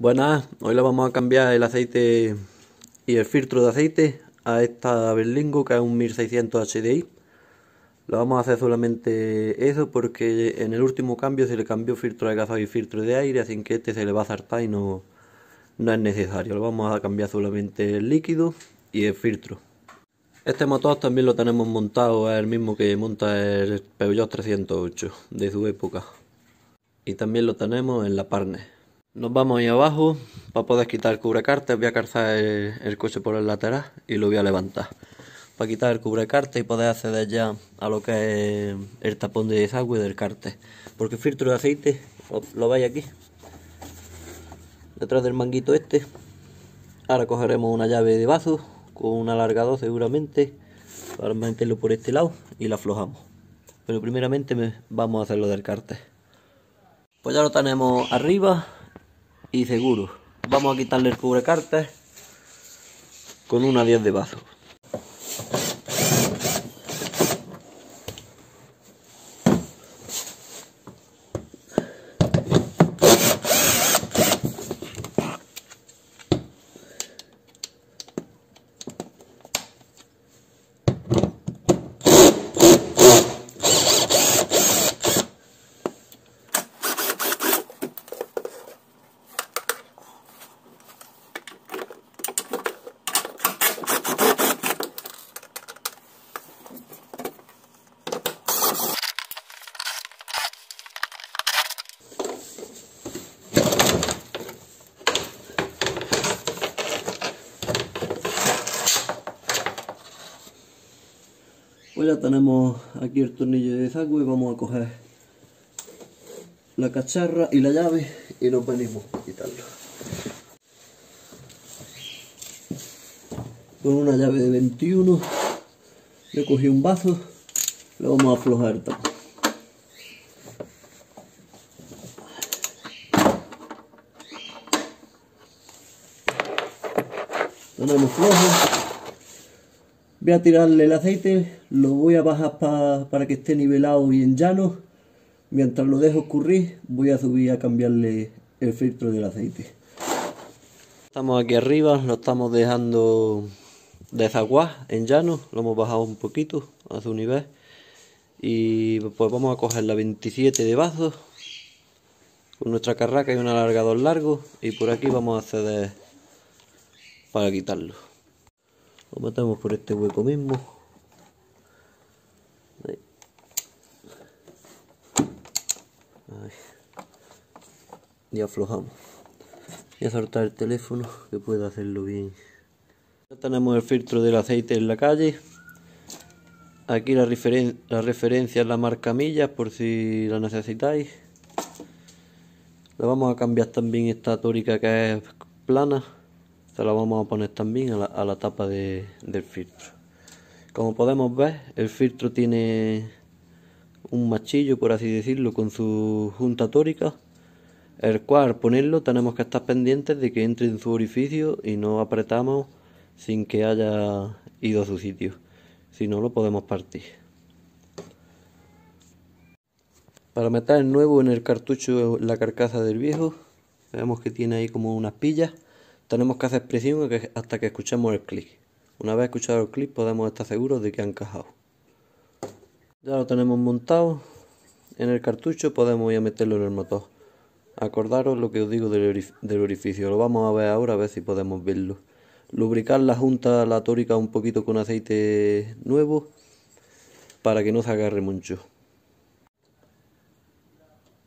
Buenas, pues hoy le vamos a cambiar el aceite y el filtro de aceite a esta Berlingo que es un 1600 HDI. Lo vamos a hacer solamente eso porque en el último cambio se le cambió filtro de gasoil y filtro de aire, así que este se le va a saltar y no, no es necesario. Lo vamos a cambiar solamente el líquido y el filtro. Este motor también lo tenemos montado, es el mismo que monta el Peugeot 308 de su época. Y también lo tenemos en la Parne. Nos vamos ahí abajo, para poder quitar el cubrecarte. voy a calzar el, coche por el lateral y lo voy a levantar. Para quitar el cubrecarte y poder acceder ya a lo que es el tapón de desagüe del cárter. Porque el filtro de aceite, lo, vais veis aquí, detrás del manguito este. Ahora cogeremos una llave de vaso con un alargador seguramente para meterlo por este lado y la aflojamos. Pero primeramente vamos a hacer lo del cárter. Pues ya lo tenemos arriba, y seguro, Vamos a quitarle el cubrecartas con una 10 de bazo. Pues ya tenemos aquí el tornillo de desagüe, vamos a coger la cacharra y la llave y nos venimos a quitarlo. Con una llave de 21 le cogí un vaso, le vamos a aflojar el Tenemos flojo voy a tirarle el aceite, lo voy a bajar para que esté nivelado y en llano. Mientras lo dejo escurrir, voy a subir a cambiarle el filtro del aceite. Estamos aquí arriba, lo estamos dejando desaguar en llano, lo hemos bajado un poquito a su nivel. Y pues vamos a coger la 27 de vasos con nuestra carraca y un alargador largo y por aquí vamos a acceder para quitarlo. Lo matamos por este hueco mismo. Y aflojamos. Voy a soltar el teléfono que pueda hacerlo bien. Tenemos el filtro del aceite en la calle. Aquí la, la referencia es la marca millas por si la necesitáis. La vamos a cambiar también esta tórica que es plana se la vamos a poner también a la, tapa del filtro como podemos ver el filtro tiene un machillo por así decirlo con su junta tórica el cual ponerlo tenemos que estar pendientes de que entre en su orificio y no apretamos sin que haya ido a su sitio si no lo podemos partir para meter el nuevo en el cartucho la carcasa del viejo vemos que tiene ahí como unas pillas tenemos que hacer presión hasta que escuchemos el clic. Una vez escuchado el clic podemos estar seguros de que han encajado. Ya lo tenemos montado. En el cartucho podemos ya meterlo en el motor. Acordaros lo que os digo del, orificio. Lo vamos a ver ahora a ver si podemos verlo. Lubricar la junta la tórica un poquito con aceite nuevo para que no se agarre mucho.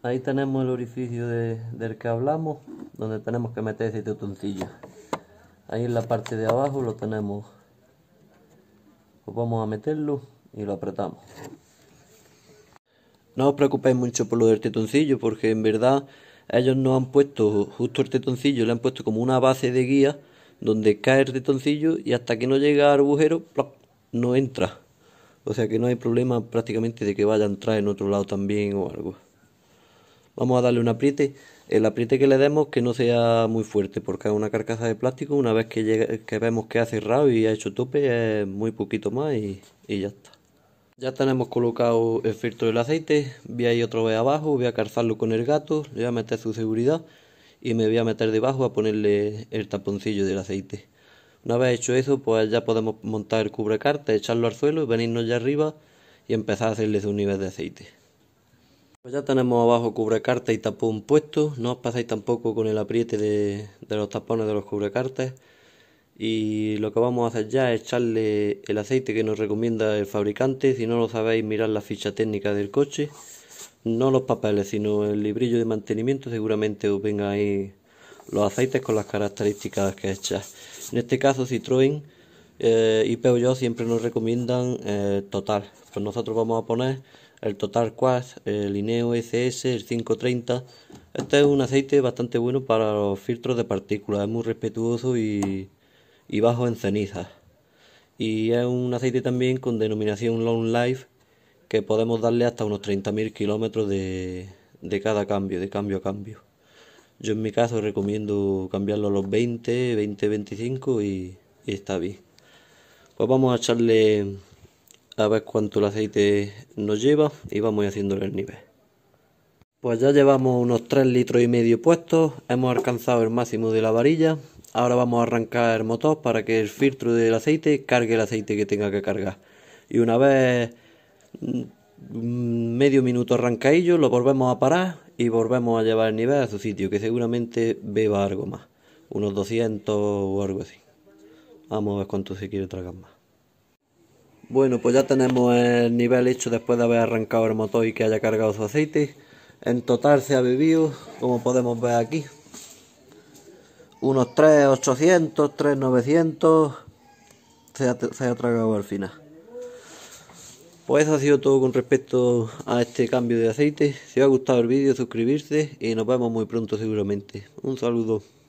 Ahí tenemos el orificio del que hablamos donde tenemos que meter este tetoncillo ahí en la parte de abajo lo tenemos vamos a meterlo y lo apretamos no os preocupéis mucho por lo del tetoncillo porque en verdad ellos no han puesto justo el tetoncillo le han puesto como una base de guía donde cae el tetoncillo y hasta que no llega al agujero no entra o sea que no hay problema prácticamente de que vaya a entrar en otro lado también o algo vamos a darle un apriete el apriete que le demos que no sea muy fuerte, porque es una carcasa de plástico, una vez que, vemos que ha cerrado y ha hecho tope, es muy poquito más y, ya está. Ya tenemos colocado el filtro del aceite, voy a ir otra vez abajo, voy a calzarlo con el gato, le voy a meter su seguridad y me voy a meter debajo a ponerle el taponcillo del aceite. Una vez hecho eso, pues ya podemos montar el cubrecarta, echarlo al suelo y venirnos ya arriba y empezar a hacerle su nivel de aceite. Pues ya tenemos abajo cubrecartas y tapón puesto, no os pasáis tampoco con el apriete de, los tapones de los cubrecartas y lo que vamos a hacer ya es echarle el aceite que nos recomienda el fabricante, si no lo sabéis mirad la ficha técnica del coche, no los papeles sino el librillo de mantenimiento seguramente os vengan ahí los aceites con las características que echar. En este caso Citroën eh, y Peugeot siempre nos recomiendan eh, total, pues nosotros vamos a poner el Total Quad, el Ineo ECS, el 530. Este es un aceite bastante bueno para los filtros de partículas, es muy respetuoso y, y bajo en cenizas. Y es un aceite también con denominación Long Life que podemos darle hasta unos 30.000 kilómetros de, de cada cambio, de cambio a cambio. Yo en mi caso recomiendo cambiarlo a los 20, 20, 25 y está bien. Pues vamos a echarle a ver cuánto el aceite nos lleva y vamos haciéndole el nivel. Pues ya llevamos unos 3 litros y medio puestos, hemos alcanzado el máximo de la varilla, ahora vamos a arrancar el motor para que el filtro del aceite cargue el aceite que tenga que cargar. Y una vez mm, medio minuto arrancadillo, lo volvemos a parar y volvemos a llevar el nivel a su sitio, que seguramente beba algo más, unos 200 o algo así. Vamos a ver cuánto se quiere tragar más. Bueno, pues ya tenemos el nivel hecho después de haber arrancado el motor y que haya cargado su aceite. En total se ha bebido, como podemos ver aquí, unos 3.800, 3.900 se ha, se ha tragado al final. Pues eso ha sido todo con respecto a este cambio de aceite. Si os ha gustado el vídeo, suscribirse y nos vemos muy pronto seguramente. Un saludo.